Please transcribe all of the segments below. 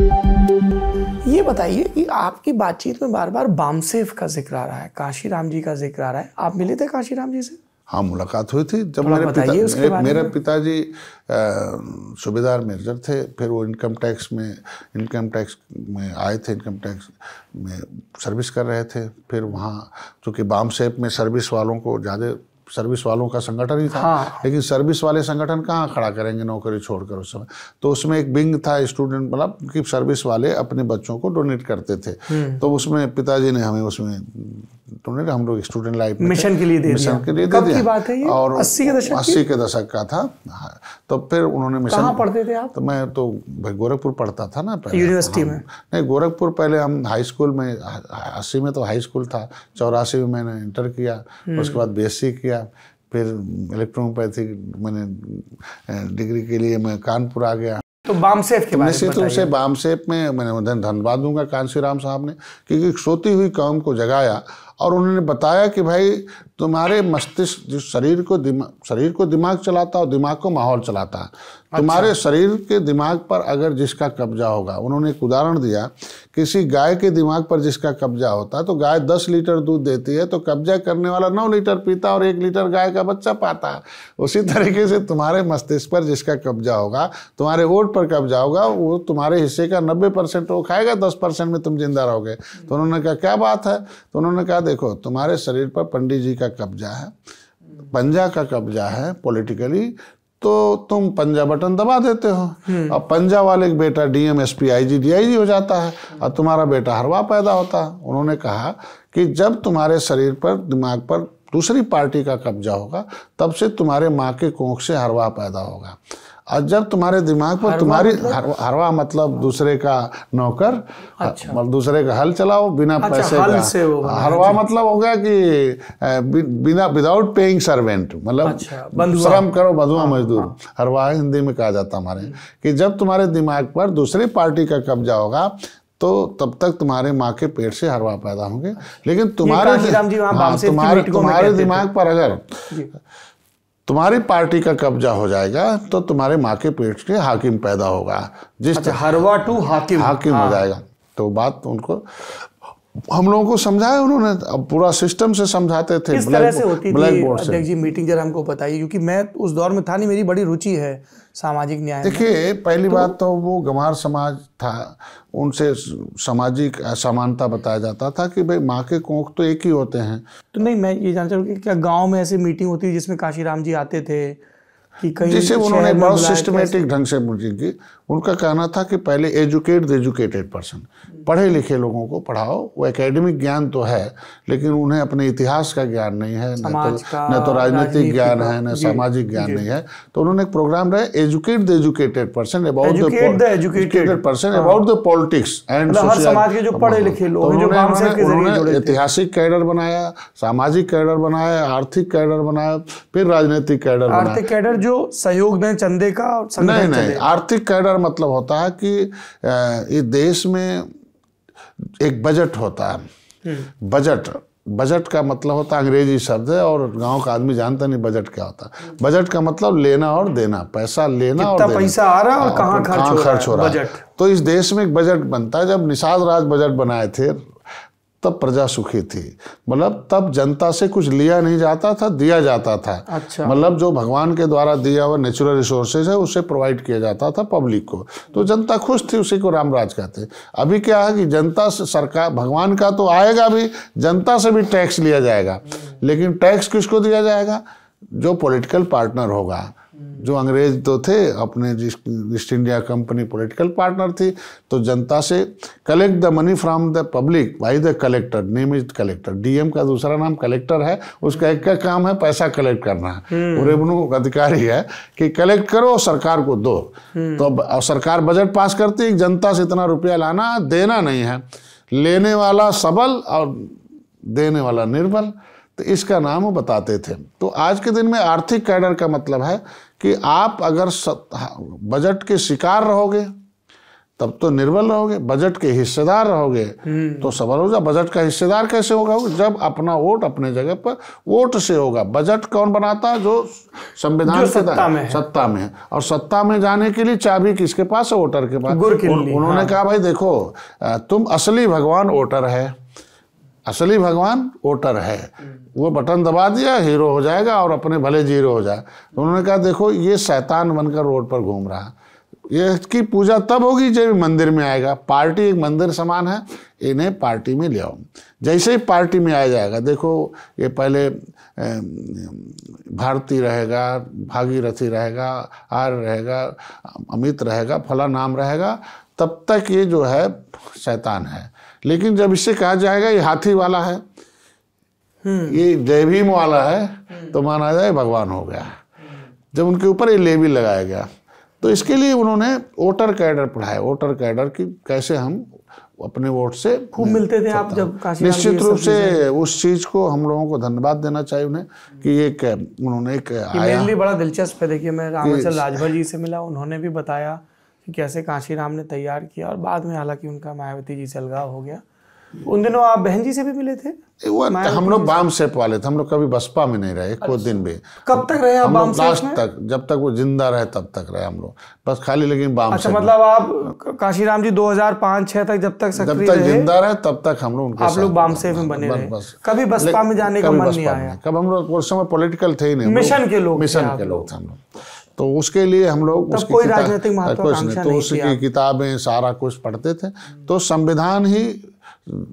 ये बताइए कि आपकी बातचीत में बार बार बामसेफ का जिक्र आ रहा है काशी राम जी का जिक्र आ रहा है आप मिले थे काशी राम जी से हाँ मुलाकात हुई थी जब मेरे पिता मेरे, मेरे पिताजी सूबेदार मेजर थे फिर वो इनकम टैक्स में इनकम टैक्स में आए थे इनकम टैक्स में सर्विस कर रहे थे फिर वहाँ चूँकि बाम सेप में सर्विस वालों को ज़्यादा सर्विस वालों का संगठन ही था हाँ। लेकिन सर्विस वाले संगठन कहाँ खड़ा करेंगे नौकरी छोड़कर उस समय तो उसमें एक बिंग था स्टूडेंट मतलब कि सर्विस वाले अपने बच्चों को डोनेट करते थे हम्म। तो उसमें पिताजी ने हमें उसमें डोनेट हम लोग स्टूडेंट लाइफ मिशन के लिए दे मिशन के लिए दे दिया बात है ये? और अस्सी के दशक अस्सी के दशक का था हाँ, तो फिर उन्होंने मिशन कहाँ पढ़ते थे आप तो मैं तो भाई गोरखपुर पढ़ता था ना पहले यूनिवर्सिटी हाँ। में नहीं गोरखपुर पहले हम हाई स्कूल में अस्सी में तो हाई स्कूल था चौरासी में मैंने इंटर किया हम्म। उसके बाद बी किया फिर इलेक्ट्रोनोपैथी मैंने डिग्री के लिए मैं कानपुर आ गया तो बामसेफ के बारे निश्चित रूप से बामसेफ में मैंने धन्यवाद दूंगा कांशी राम साहब ने क्योंकि सोती हुई कौम को जगाया और उन्होंने बताया कि भाई तुम्हारे मस्तिष्क जिस शरीर को दिमाग शरीर को दिमाग चलाता है और दिमाग को माहौल चलाता है अच्छा। तुम्हारे शरीर के दिमाग पर अगर जिसका कब्जा होगा उन्होंने एक उदाहरण दिया किसी गाय के दिमाग पर जिसका कब्जा होता है तो गाय दस लीटर दूध देती है तो कब्जा करने वाला नौ लीटर पीता और एक लीटर गाय का बच्चा पाता है उसी तरीके से तुम्हारे मस्तिष्क पर जिसका कब्जा होगा तुम्हारे ओट पर कब्जा होगा वो तुम्हारे हिस्से का नब्बे परसेंट वो खाएगा दस परसेंट में तुम जिंदा रहोगे तो उन्होंने कहा क्या बात है तो उन्होंने कहा देखो तुम्हारे शरीर पर पंडित जी का का कब्जा है पंजा का कब्जा है पॉलिटिकली तो तुम पंजा बटन दबा देते हो और हम्म। पंजा वाले एक बेटा DM S P I G D I G हो जाता है और तुम्हारा बेटा हरवा पैदा होता है उन्होंने कहा कि जब तुम्हारे शरीर पर दिमाग पर दूसरी पार्टी का कब्जा होगा तब से तुम्हारे माँ के कोख से हरवा पैदा होगा और जब तुम्हारे दिमाग पर तुम्हारी मतलब? हरवा मतलब दूसरे का नौकर अच्छा। मतलब दूसरे का हल चलाओ बिना अच्छा, पैसे का से हरवा मतलब हो गया कि बिना विदाउट पेइंग सर्वेंट मतलब अच्छा, श्रम करो बंधुआ हाँ, मजदूर हाँ। हरवा हिंदी में कहा जाता हमारे हम्म। कि जब तुम्हारे दिमाग पर दूसरी पार्टी का कब्जा होगा तो तब तक तुम्हारे माँ के पेट से हरवा पैदा होंगे लेकिन तुम्हारे हाँ, तुम्हारे दिमाग पर अगर तुम्हारी पार्टी का कब्जा हो जाएगा तो तुम्हारे माँ के पेट के हाकिम पैदा होगा जिस अच्छा, हरवा टू हाकिम हाकिम हाँ। हो जाएगा तो बात उनको हम लोगों को समझाया उन्होंने अब पूरा सिस्टम से समझाते थे किस तरह से होती थी अध्यक्ष जी मीटिंग जरा हमको बताइए क्योंकि मैं उस दौर में था नहीं मेरी बड़ी रुचि है सामाजिक न्याय देखिए पहली तो, बात तो वो गमार समाज था उनसे सामाजिक असमानता बताया जाता था कि भाई माँ के कोख तो एक ही होते हैं तो नहीं मैं ये जानता हूँ कि क्या गाँव में ऐसी मीटिंग होती जिसमें काशीराम जी आते थे जिसे उन्होंने बहुत सिस्टमेटिक ढंग से मुझे की उनका कहना था कि पहले एजुकेट द एजुकेटेड पर्सन पढ़े लिखे लोगों को पढ़ाओ वो एकेडमिक ज्ञान तो है लेकिन उन्हें अपने इतिहास का ज्ञान नहीं है न तो न तो राजनीतिक ज्ञान है न सामाजिक ज्ञान नहीं है तो उन्होंने एक प्रोग्राम रहा educate the educated person about person about the politics and जो पढ़े लिखे लोग तो ऐतिहासिक कैडर बनाया सामाजिक कैडर बनाया आर्थिक कैडर बनाया फिर राजनीतिक कैडर बनाया जो सहयोग दें चंदे का नहीं नहीं आर्थिक कैडर मतलब होता है कि इस देश में एक बजट होता है हम्म। बजट बजट का मतलब होता है अंग्रेजी शब्द है और गांव का आदमी जानता नहीं बजट क्या होता है हम्म। बजट का मतलब लेना और देना पैसा लेना और देना। पैसा आ रहा और हाँ, कहाँ खर्च हो रहा है तो इस देश में एक बजट बनता है जब निषाद राज बजट बनाए थे तब प्रजा सुखी थी मतलब तब जनता से कुछ लिया नहीं जाता था दिया जाता था अच्छा मतलब जो भगवान के द्वारा दिया हुआ नेचुरल रिसोर्सेज है उसे प्रोवाइड किया जाता था पब्लिक को तो जनता खुश थी उसी को रामराज कहते अभी क्या है कि जनता से सरकार भगवान का तो आएगा भी जनता से भी टैक्स लिया जाएगा लेकिन टैक्स किसको दिया जाएगा जो पॉलिटिकल पार्टनर होगा जो अंग्रेज तो थे अपने East India company political partner थी तो जनता से collect the money from the public by the collector name is collector DM का दूसरा नाम कलेक्टर है उसका एक का काम है पैसा कलेक्ट करना है हम्म। रेवेन्यू अधिकारी है कि कलेक्ट करो सरकार को दो हम्म। तो अब सरकार बजट पास करती है जनता से इतना रुपया लाना देना नहीं है लेने वाला सबल और देने वाला निर्बल तो इसका नाम वो बताते थे तो आज के दिन में आर्थिक कैडर का मतलब है कि आप अगर बजट के शिकार रहोगे तब तो निर्बल रहोगे बजट के हिस्सेदार रहोगे हम्म। तो सवाल होगा बजट का हिस्सेदार कैसे होगा जब अपना वोट अपने जगह पर वोट से होगा बजट कौन बनाता है जो संविधान सत्ता में सत्ता में और सत्ता में जाने के लिए चाबी किसके पास है वोटर के पास उन, उन्होंने हाँ। कहा भाई देखो तुम असली भगवान वोटर है असली भगवान वोटर है वो बटन दबा दिया हीरो हो जाएगा और अपने भले जीरो हो जाए तो उन्होंने कहा देखो ये शैतान बनकर रोड पर घूम रहा है ये इसकी पूजा तब होगी जब मंदिर में आएगा पार्टी एक मंदिर समान है इन्हें पार्टी में ले आओ जैसे ही पार्टी में आया जाएगा देखो ये पहले भारती रहेगा भागीरथी रहेगा आर रहेगा अमित रहेगा फला नाम रहेगा तब तक ये जो है शैतान है लेकिन जब इससे कहा जाएगा ये हाथी वाला है ये जयभीम वाला है तो माना जाए भगवान हो गया जब उनके ऊपर ये लेबी लगाया गया तो इसके लिए उन्होंने वोटर कैडर पढ़ाया वोटर कैडर की कैसे हम अपने वोट से खूब मिलते थे आप जब निश्चित रूप से उस चीज को हम लोगों को धन्यवाद देना चाहिए उन्हें कि एक उन्होंने एक आया बड़ा दिलचस्प है देखिए मैं रामचंद्र राजभर जी से मिला उन्होंने भी बताया कि कैसे कांशीराम ने तैयार किया और बाद में हालांकि उनका मायावती जी से अलगाव हो गया उन दिनों आप बहन जी से भी मिले थे हम लोग बाम सेप वाले थे हम लोग कभी बसपा में नहीं रहे कुछ अच्छा। दिन भी कब तक रहे आप बाम लास्ट तक जब तक वो जिंदा रहे तब तक रहे हम लोग बस खाली लेकिन बाम अच्छा मतलब आप काशीराम जी 2005 6 तक जब तक जब तक जिंदा रहे तब तक हम लोग उनके आप लोग बाम सेप में बने रहे कभी बसपा में जाने का मन नहीं आया कब हम लोग उस समय पॉलिटिकल थे ही नहीं मिशन के लोग मिशन के लोग थे हम लोग तो उसके लिए हम लोग उसकी कोई राजनीतिक कुछ नहीं तो उसकी किताबें सारा कुछ पढ़ते थे तो संविधान ही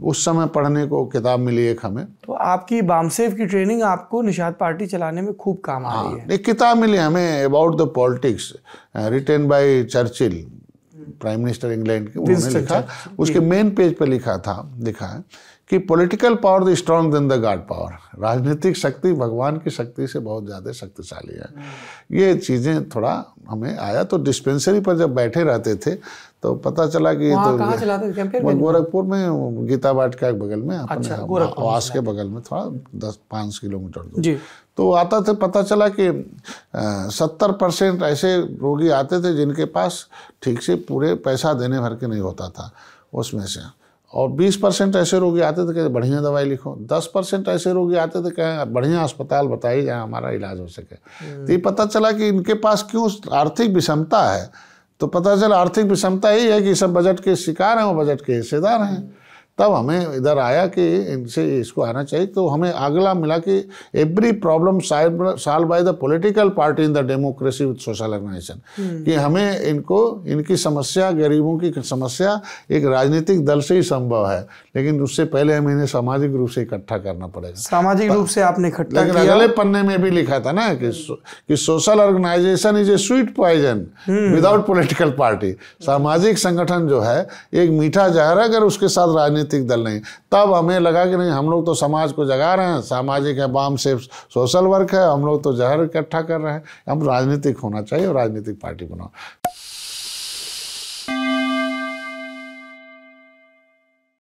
उस समय पढ़ने को किताब मिली एक हमें तो आपकी बामसेव की ट्रेनिंग आपको निषाद पार्टी चलाने में खूब काम आ रही हाँ, है एक किताब मिली हमें about the politics written by Churchill prime minister England के उन्होंने लिखा उसके मेन पेज पर लिखा था लिखा है कि political power the strong than the god power राजनीतिक शक्ति भगवान की शक्ति से बहुत ज़्यादा शक्तिशाली है hmm. ये चीज़ें थोड़ा हमें आया तो डिस्पेंसरी पर जब बैठे रहते थे तो पता चला कि तो गोरखपुर में गीता बाट का एक बगल में अच्छा, हाँ, आवास के बगल में थोड़ा दस पाँच किलोमीटर दूर तो आता था पता चला कि सत्तर परसेंट ऐसे रोगी आते थे जिनके पास ठीक से पूरे पैसा देने भर के नहीं होता था उसमें से और 20 परसेंट ऐसे रोगी आते थे कहते बढ़िया दवाई लिखो 10 परसेंट ऐसे रोगी आते थे कहें बढ़िया अस्पताल बताइए जहाँ हमारा इलाज हो सके तो ये हम्म। पता चला कि इनके पास क्यों आर्थिक विषमता है तो पता चला आर्थिक विषमता यही है कि सब बजट के शिकार हैं वो बजट के हिस्सेदार हैं हम्म। तब हमें इधर आया कि इनसे इसको आना चाहिए तो हमें अगला मिला कि every problem solve by the political party in the democracy with social organization कि हमें इनको इनकी समस्या गरीबों की समस्या एक राजनीतिक दल से ही संभव है लेकिन उससे पहले हमें इन्हें सामाजिक रूप से इकट्ठा करना पड़ेगा सामाजिक रूप से आपने इकट्ठा लेकिन अगले पन्ने में भी लिखा था ना कि कि social organization is a sweet poison without political party सामाजिक संगठन जो है एक मीठा जहर अगर उसके साथ राजनीति राजनीतिक दल नहीं तब हमें लगा कि नहीं हम लोग तो समाज को जगा रहे हैं सामाजिक है वाम से सोशल वर्क है हम लोग तो जहर इकट्ठा कर रहे हैं हम राजनीतिक होना चाहिए और राजनीतिक पार्टी बनाओ